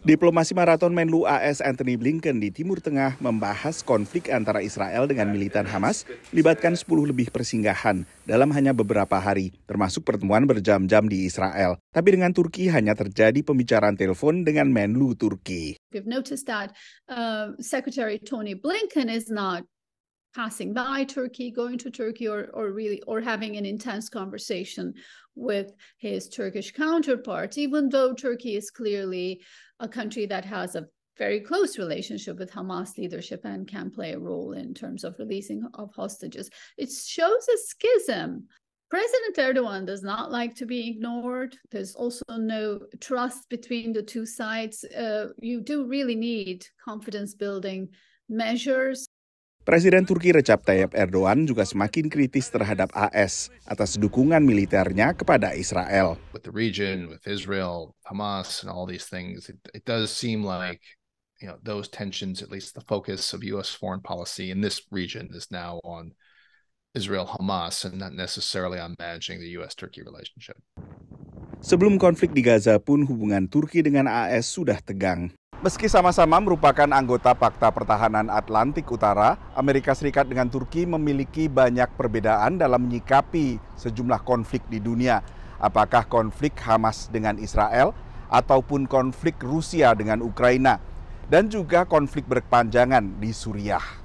Diplomasi maraton Menlu AS Anthony Blinken di Timur Tengah membahas konflik antara Israel dengan militan Hamas libatkan 10 lebih persinggahan dalam hanya beberapa hari, termasuk pertemuan berjam-jam di Israel. Tapi dengan Turki hanya terjadi pembicaraan telepon dengan Menlu Turki. We've noticed that uh, Secretary Tony Blinken is not passing by Turkey, going to Turkey, or, or really or having an intense conversation with his Turkish counterparts, even though Turkey is clearly a country that has a very close relationship with Hamas leadership and can play a role in terms of releasing of hostages. It shows a schism. President Erdogan does not like to be ignored. There's also no trust between the two sides. Uh, you do really need confidence building measures Presiden Turki Recep Tayyip Erdogan juga semakin kritis terhadap AS atas dukungan militernya kepada Israel. Sebelum konflik di Gaza pun hubungan Turki dengan AS sudah tegang. Meski sama-sama merupakan anggota Pakta Pertahanan Atlantik Utara, Amerika Serikat dengan Turki memiliki banyak perbedaan dalam menyikapi sejumlah konflik di dunia. Apakah konflik Hamas dengan Israel ataupun konflik Rusia dengan Ukraina dan juga konflik berkepanjangan di Suriah.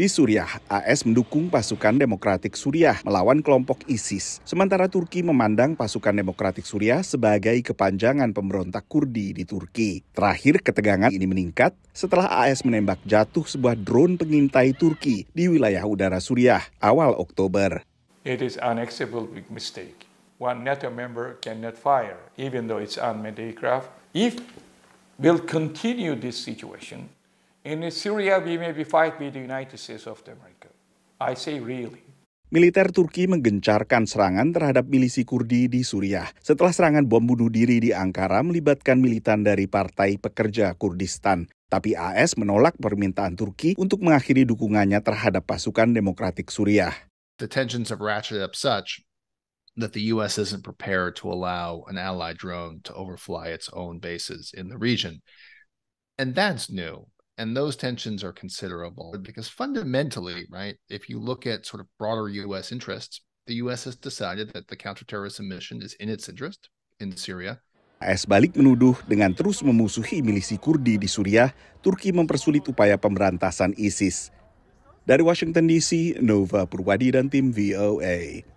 Di Suriah, AS mendukung pasukan Demokratik Suriah melawan kelompok ISIS. Sementara Turki memandang pasukan Demokratik Suriah sebagai kepanjangan pemberontak Kurdi di Turki. Terakhir, ketegangan ini meningkat setelah AS menembak jatuh sebuah drone pengintai Turki di wilayah udara Suriah awal Oktober. It is unacceptable big mistake. One NATO member cannot fire, even though it's unmanned aircraft. If we'll continue this situation, In Syria, we may be fight with the United States of America. I say really. Militer Turki menggencarkan serangan terhadap milisi Kurdi di Suriah setelah serangan bom bunuh diri di Ankara melibatkan militan dari Partai Pekerja Kurdistan. Tapi AS menolak permintaan Turki untuk mengakhiri dukungannya terhadap pasukan demokratik Suriah. The tensions have ratcheted up such that the US isn't prepared to allow an allied drone to overfly its own bases in the region. And that's new. And those tensions are considerable because fundamentally, right, if you look at sort of broader US interests, the US has decided that the counterterrorism mission is in its interest in Syria. AS balik menuduh dengan terus memusuhi milisi Kurdi di Suriah, Turki mempersulit upaya pemberantasan ISIS. Dari Washington DC, Nova Purwadi dan tim VOA.